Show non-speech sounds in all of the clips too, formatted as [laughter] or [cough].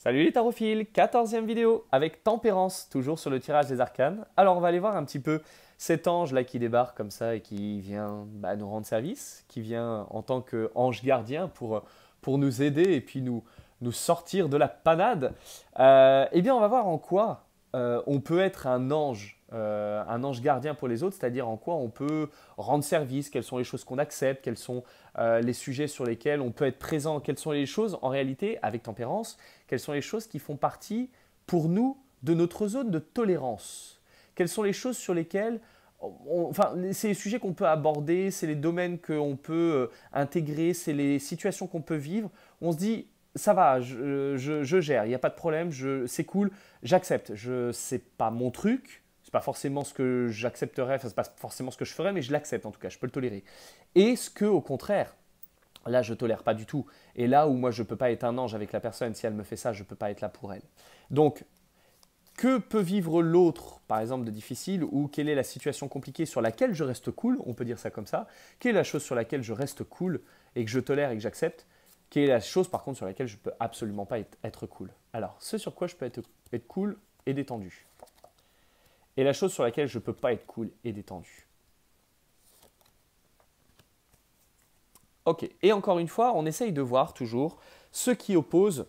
Salut les tarophiles, 14e vidéo avec Tempérance, toujours sur le tirage des arcanes. Alors on va aller voir un petit peu cet ange là qui débarque comme ça et qui vient bah, nous rendre service, qui vient en tant qu'ange gardien pour, pour nous aider et puis nous, nous sortir de la panade. Euh, eh bien on va voir en quoi euh, on peut être un ange euh, un ange gardien pour les autres, c'est-à-dire en quoi on peut rendre service, quelles sont les choses qu'on accepte, quels sont euh, les sujets sur lesquels on peut être présent, quelles sont les choses en réalité avec tempérance, quelles sont les choses qui font partie pour nous de notre zone de tolérance, quelles sont les choses sur lesquelles... enfin, c'est les sujets qu'on peut aborder, c'est les domaines qu'on peut euh, intégrer, c'est les situations qu'on peut vivre. On se dit, ça va, je, gère, il n'y a pas de problème, c'est cool, j'accepte. Je, c'est pas mon truc, c'est pas forcément ce que j'accepterais, enfin, c'est pas forcément ce que je ferais, mais je l'accepte en tout cas, je peux le tolérer. Et ce que, au contraire, là, je tolère pas du tout. Et là où moi, je peux pas être un ange avec la personne, si elle me fait ça, je peux pas être là pour elle. Donc, que peut vivre l'autre, par exemple, de difficile, ou quelle est la situation compliquée sur laquelle je reste cool, on peut dire ça comme ça, quelle est la chose sur laquelle je reste cool et que je tolère et que j'accepte, quelle est la chose par contre sur laquelle je peux absolument pas être, être cool. Alors, ce sur quoi je peux être, être cool et détendu et la chose sur laquelle je ne peux pas être cool et détendu. Ok, et encore une fois, on essaye de voir toujours ce qui oppose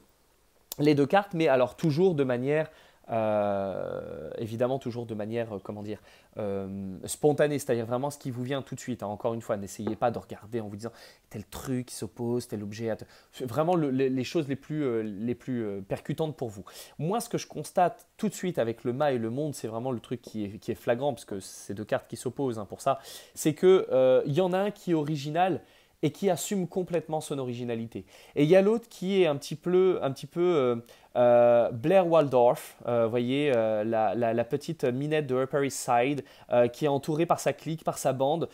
les deux cartes, mais alors toujours de manière euh, évidemment, toujours de manière, euh, comment dire, euh, spontanée, c'est-à-dire vraiment ce qui vous vient tout de suite. Hein. Encore une fois, n'essayez pas de regarder en vous disant tel truc qui s'oppose, tel objet. Vraiment les choses les plus, les plus percutantes pour vous. Moi, ce que je constate tout de suite avec le mât et le monde, c'est vraiment le truc qui est, flagrant, parce que c'est deux cartes qui s'opposent hein, pour ça, c'est qu'il il y en a un qui est original et qui assume complètement son originalité. Et il y a l'autre qui est un petit peu, un petit peu euh, euh, Blair Waldorf, euh, vous voyez, la, petite minette de Upper East Side, qui est entourée par sa clique, par sa bande,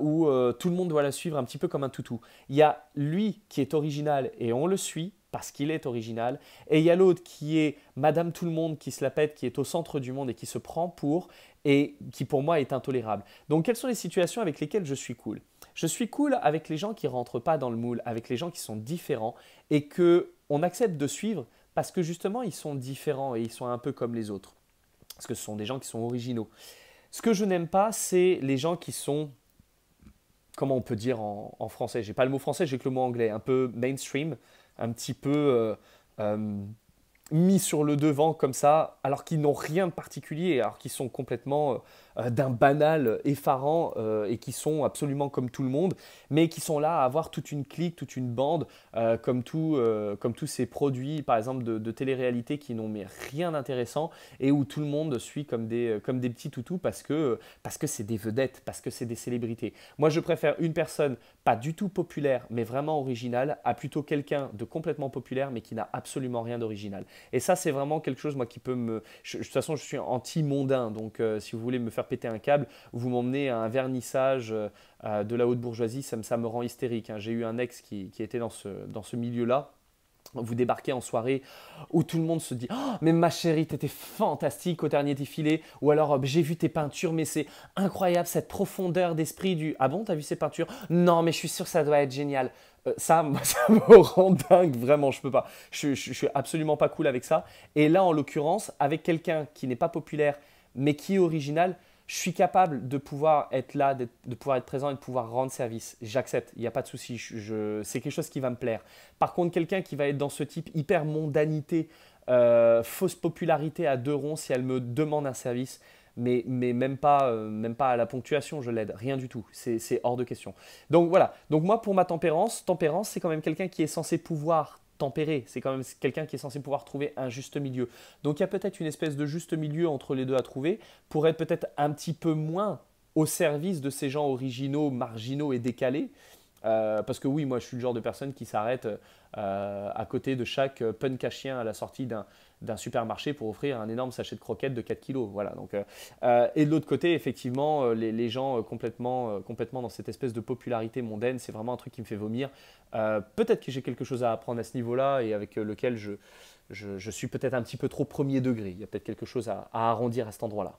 où tout le monde doit la suivre un petit peu comme un toutou. Il y a lui qui est original et on le suit, parce qu'il est original. Et il y a l'autre qui est Madame Tout le Monde, qui se la pète, qui est au centre du monde et qui se prend pour, et qui pour moi est intolérable. Donc quelles sont les situations avec lesquelles je suis cool je suis cool avec les gens qui rentrent pas dans le moule, avec les gens qui sont différents et que on accepte de suivre parce que justement ils sont différents et ils sont un peu comme les autres. Parce que ce sont des gens qui sont originaux. Ce que je n'aime pas, c'est les gens qui sont comment on peut dire en, en français J'ai pas le mot français, j'ai que le mot anglais. Un peu mainstream, un petit peu euh, euh, mis sur le devant comme ça, alors qu'ils n'ont rien de particulier, alors qu'ils sont complètement euh, euh, d'un banal effarant euh, et qui sont absolument comme tout le monde, mais qui sont là à avoir toute une clique, toute une bande, comme, tout, comme tous ces produits, par exemple, de, de télé-réalité qui n'ont mais rien d'intéressant et où tout le monde suit comme des, petits toutous parce parce que c'est des vedettes, parce que c'est des célébrités. Moi, je préfère une personne pas du tout populaire, mais vraiment originale, à plutôt quelqu'un de complètement populaire, mais qui n'a absolument rien d'original. Et ça, c'est vraiment quelque chose, moi, qui peut me. de toute façon, je suis anti-mondain. Donc, euh, si vous voulez me faire péter un câble, vous m'emmenez à un vernissage euh, de la haute bourgeoisie, ça me, rend hystérique. Hein. J'ai eu un ex qui, était dans ce milieu-là vous débarquez en soirée où tout le monde se dit oh, mais ma chérie t'étais fantastique au dernier défilé ou alors j'ai vu tes peintures mais c'est incroyable cette profondeur d'esprit du ah bon t'as vu ces peintures non mais je suis sûr que ça doit être génial euh, ça [laughs] ça me rend dingue vraiment je peux pas je, ne je suis absolument pas cool avec ça et là en l'occurrence avec quelqu'un qui n'est pas populaire mais qui est original je suis capable de pouvoir être là, de pouvoir être présent et de pouvoir rendre service. J'accepte, il n'y a pas de souci, je, c'est quelque chose qui va me plaire. Par contre, quelqu'un qui va être dans ce type hyper mondanité, euh, fausse popularité à deux ronds, si elle me demande un service, mais, mais même, pas, euh, même pas à la ponctuation, je l'aide, rien du tout, c'est hors de question. Donc voilà, donc moi pour ma tempérance, tempérance c'est quand même quelqu'un qui est censé pouvoir tempéré. C'est quand même quelqu'un qui est censé pouvoir trouver un juste milieu. Donc il y a peut-être une espèce de juste milieu entre les deux à trouver pour être peut-être un petit peu moins au service de ces gens originaux, marginaux et décalés, euh, parce que oui, moi je suis le genre de personne qui s'arrête euh, à côté de chaque punk à chien à la sortie d'un, supermarché pour offrir un énorme sachet de croquettes de 4 kilos. Voilà, donc, euh, et de l'autre côté, effectivement, les, gens complètement, complètement dans cette espèce de popularité mondaine, c'est vraiment un truc qui me fait vomir. peut-être que j'ai quelque chose à apprendre à ce niveau-là et avec lequel je, suis peut-être un petit peu trop premier degré. Il y a peut-être quelque chose à arrondir à cet endroit-là.